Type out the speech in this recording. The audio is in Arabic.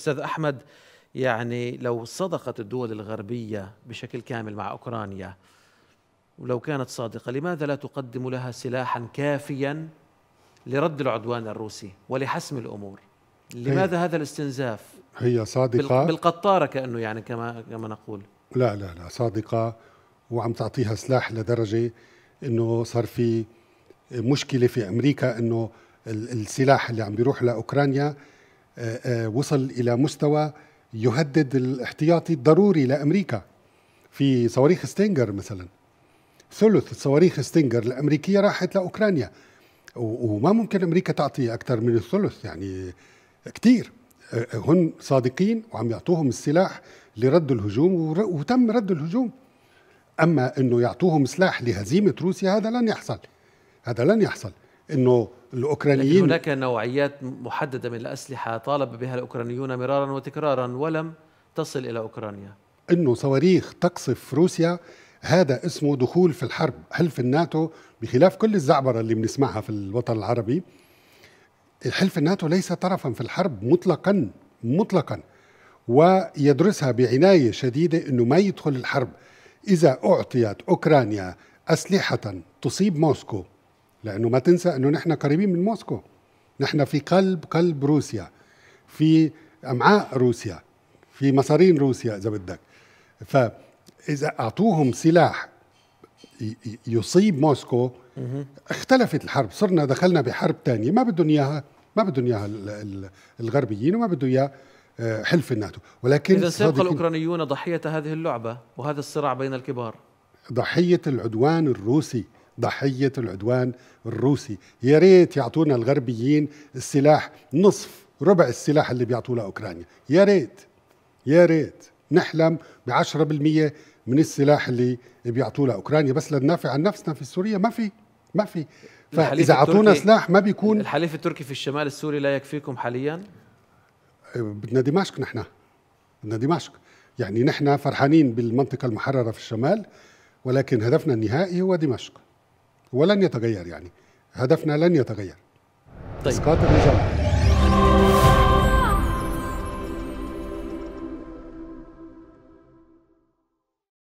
استاذ احمد يعني لو صدقت الدول الغربيه بشكل كامل مع اوكرانيا ولو كانت صادقه لماذا لا تقدم لها سلاحا كافيا لرد العدوان الروسي ولحسم الامور لماذا هذا الاستنزاف هي صادقه بالقطاره كانه يعني كما كما نقول لا لا لا صادقه وعم تعطيها سلاح لدرجه انه صار في مشكله في امريكا انه السلاح اللي عم بيروح لاوكرانيا آه، آه، وصل الى مستوى يهدد الاحتياطي الضروري لامريكا في صواريخ ستينجر مثلا ثلث صواريخ ستينجر الامريكيه راحت لاوكرانيا وما ممكن امريكا تعطي اكثر من الثلث يعني كثير هم آه، صادقين وعم يعطوهم السلاح لرد الهجوم وتم رد الهجوم اما انه يعطوهم سلاح لهزيمه روسيا هذا لن يحصل هذا لن يحصل انه الأوكرانيين هناك نوعيات محددة من الأسلحة طالب بها الأوكرانيون مرارا وتكرارا ولم تصل إلى أوكرانيا أنه صواريخ تقصف روسيا هذا اسمه دخول في الحرب حلف الناتو بخلاف كل الزعبرة اللي بنسمعها في الوطن العربي حلف الناتو ليس طرفا في الحرب مطلقا مطلقا ويدرسها بعناية شديدة أنه ما يدخل الحرب إذا أعطيت أوكرانيا أسلحة تصيب موسكو لانه ما تنسى انه نحن قريبين من موسكو نحن في قلب قلب روسيا في امعاء روسيا في مصارين روسيا اذا بدك فاذا اعطوهم سلاح يصيب موسكو اختلفت الحرب صرنا دخلنا بحرب تانية ما بدهم اياها ما بدهم اياها الغربيين وما بدهم اياها آه، حلف الناتو ولكن اذا سيبقى الاوكرانيون ضحيه هذه اللعبه وهذا الصراع بين الكبار ضحيه العدوان الروسي ضحية العدوان الروسي يا ريت يعطونا الغربيين السلاح نصف ربع السلاح اللي بيعطوه لأوكرانيا يا ريت يا ريت نحلم ب 10% من السلاح اللي بيعطوه لاوكرانيا بس للنافع عن نفسنا في سوريا ما في ما في فاذا اعطونا سلاح ما بيكون الحليف التركي في الشمال السوري لا يكفيكم حاليا بدنا دمشق نحن بدنا دمشق يعني نحن فرحانين بالمنطقه المحرره في الشمال ولكن هدفنا النهائي هو دمشق ولن يتغير يعني هدفنا لن يتغير طيب. اسقاط النظام